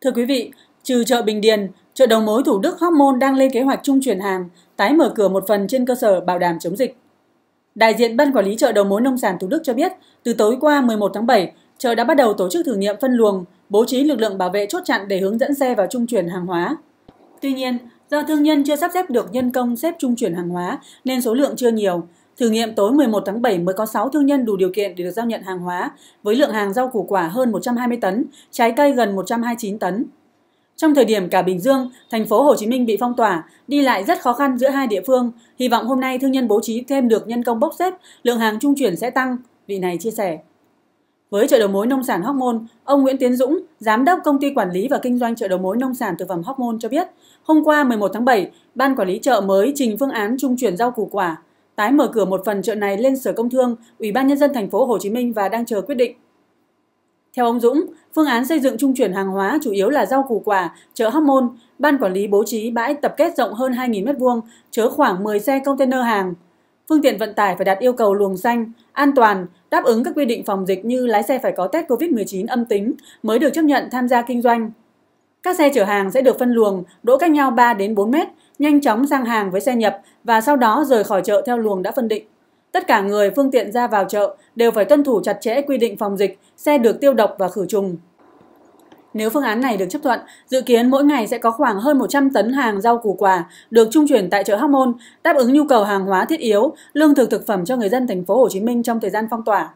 Thưa quý vị, trừ chợ Bình Điền, chợ đầu mối Thủ Đức Hóc Môn đang lên kế hoạch trung chuyển hàng, tái mở cửa một phần trên cơ sở bảo đảm chống dịch. Đại diện Ban Quản lý chợ đầu mối nông sản Thủ Đức cho biết, từ tối qua 11 tháng 7, chợ đã bắt đầu tổ chức thử nghiệm phân luồng, bố trí lực lượng bảo vệ chốt chặn để hướng dẫn xe vào trung chuyển hàng hóa. Tuy nhiên, do thương nhân chưa sắp xếp được nhân công xếp trung chuyển hàng hóa nên số lượng chưa nhiều, Thử nghiệm tối 11 tháng 7 mới có 6 thương nhân đủ điều kiện để được giao nhận hàng hóa, với lượng hàng rau củ quả hơn 120 tấn, trái cây gần 129 tấn. Trong thời điểm cả Bình Dương, thành phố Hồ Chí Minh bị phong tỏa, đi lại rất khó khăn giữa hai địa phương, hy vọng hôm nay thương nhân bố trí thêm được nhân công bốc xếp, lượng hàng trung chuyển sẽ tăng, vị này chia sẻ. Với chợ đầu mối nông sản Hóc Môn, ông Nguyễn Tiến Dũng, giám đốc công ty quản lý và kinh doanh chợ đầu mối nông sản thực phẩm Hóc Môn cho biết, hôm qua 11 tháng 7, ban quản lý chợ mới trình phương án trung chuyển rau củ quả tái mở cửa một phần chợ này lên Sở Công Thương, Ủy ban nhân dân thành phố Hồ Chí Minh và đang chờ quyết định. Theo ông Dũng, phương án xây dựng trung chuyển hàng hóa chủ yếu là rau củ quả, chợ Hóc Môn, ban quản lý bố trí bãi tập kết rộng hơn 2.000 m2, chứa khoảng 10 xe container hàng. Phương tiện vận tải phải đạt yêu cầu luồng xanh, an toàn, đáp ứng các quy định phòng dịch như lái xe phải có test COVID-19 âm tính mới được chấp nhận tham gia kinh doanh. Các xe chở hàng sẽ được phân luồng, đỗ cách nhau 3 đến 4 mét, nhanh chóng sang hàng với xe nhập và sau đó rời khỏi chợ theo luồng đã phân định. Tất cả người phương tiện ra vào chợ đều phải tuân thủ chặt chẽ quy định phòng dịch, xe được tiêu độc và khử trùng. Nếu phương án này được chấp thuận, dự kiến mỗi ngày sẽ có khoảng hơn 100 tấn hàng rau củ quả được trung chuyển tại chợ Hóc Môn, đáp ứng nhu cầu hàng hóa thiết yếu, lương thực thực phẩm cho người dân thành phố Hồ Chí Minh trong thời gian phong tỏa.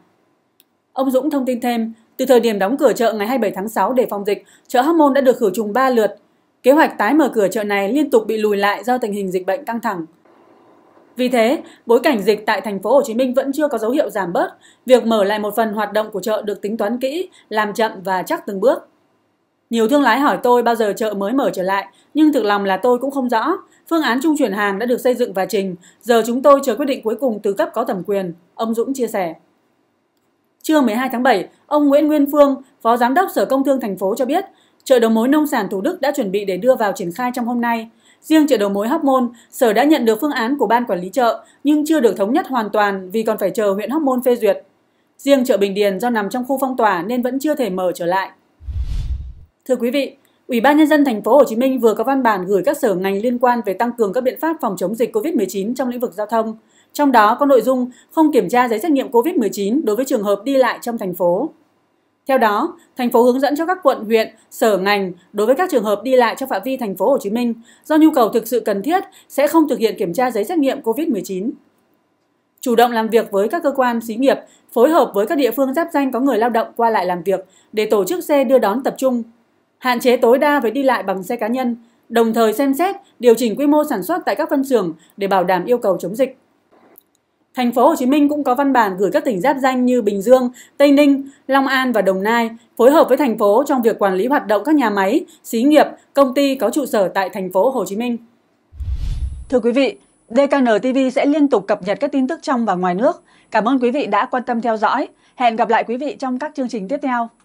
Ông Dũng thông tin thêm, từ thời điểm đóng cửa chợ ngày 27 tháng 6 để phòng dịch, chợ Hóc Môn đã được khử trùng 3 lượt. Kế hoạch tái mở cửa chợ này liên tục bị lùi lại do tình hình dịch bệnh căng thẳng. Vì thế, bối cảnh dịch tại thành phố Hồ Chí Minh vẫn chưa có dấu hiệu giảm bớt, việc mở lại một phần hoạt động của chợ được tính toán kỹ, làm chậm và chắc từng bước. Nhiều thương lái hỏi tôi bao giờ chợ mới mở trở lại, nhưng thực lòng là tôi cũng không rõ. Phương án trung chuyển hàng đã được xây dựng và trình, giờ chúng tôi chờ quyết định cuối cùng từ cấp có thẩm quyền, ông Dũng chia sẻ. Trưa 12 tháng 7, ông Nguyễn Nguyên Phương, Phó Giám đốc Sở Công Thương thành phố cho biết, chợ đầu mối nông sản Thủ Đức đã chuẩn bị để đưa vào triển khai trong hôm nay. Riêng chợ đầu mối Hóc Môn, Sở đã nhận được phương án của Ban Quản lý chợ nhưng chưa được thống nhất hoàn toàn vì còn phải chờ huyện Hóc Môn phê duyệt. Riêng chợ Bình Điền do nằm trong khu phong tỏa nên vẫn chưa thể mở trở lại. Thưa quý vị, Ủy ban nhân dân thành phố Hồ Chí Minh vừa có văn bản gửi các sở ngành liên quan về tăng cường các biện pháp phòng chống dịch COVID-19 trong lĩnh vực giao thông. Trong đó có nội dung không kiểm tra giấy xét nghiệm COVID-19 đối với trường hợp đi lại trong thành phố. Theo đó, thành phố hướng dẫn cho các quận, huyện, sở ngành đối với các trường hợp đi lại trong phạm vi thành phố Hồ Chí Minh do nhu cầu thực sự cần thiết sẽ không thực hiện kiểm tra giấy xét nghiệm COVID-19. Chủ động làm việc với các cơ quan xí nghiệp, phối hợp với các địa phương giáp danh có người lao động qua lại làm việc để tổ chức xe đưa đón tập trung. Hạn chế tối đa về đi lại bằng xe cá nhân, đồng thời xem xét điều chỉnh quy mô sản xuất tại các phân xưởng để bảo đảm yêu cầu chống dịch. Thành phố Hồ Chí Minh cũng có văn bản gửi các tỉnh giáp danh như Bình Dương, Tây Ninh, Long An và Đồng Nai phối hợp với thành phố trong việc quản lý hoạt động các nhà máy, xí nghiệp, công ty có trụ sở tại thành phố Hồ Chí Minh. Thưa quý vị, DKN TV sẽ liên tục cập nhật các tin tức trong và ngoài nước. Cảm ơn quý vị đã quan tâm theo dõi. Hẹn gặp lại quý vị trong các chương trình tiếp theo.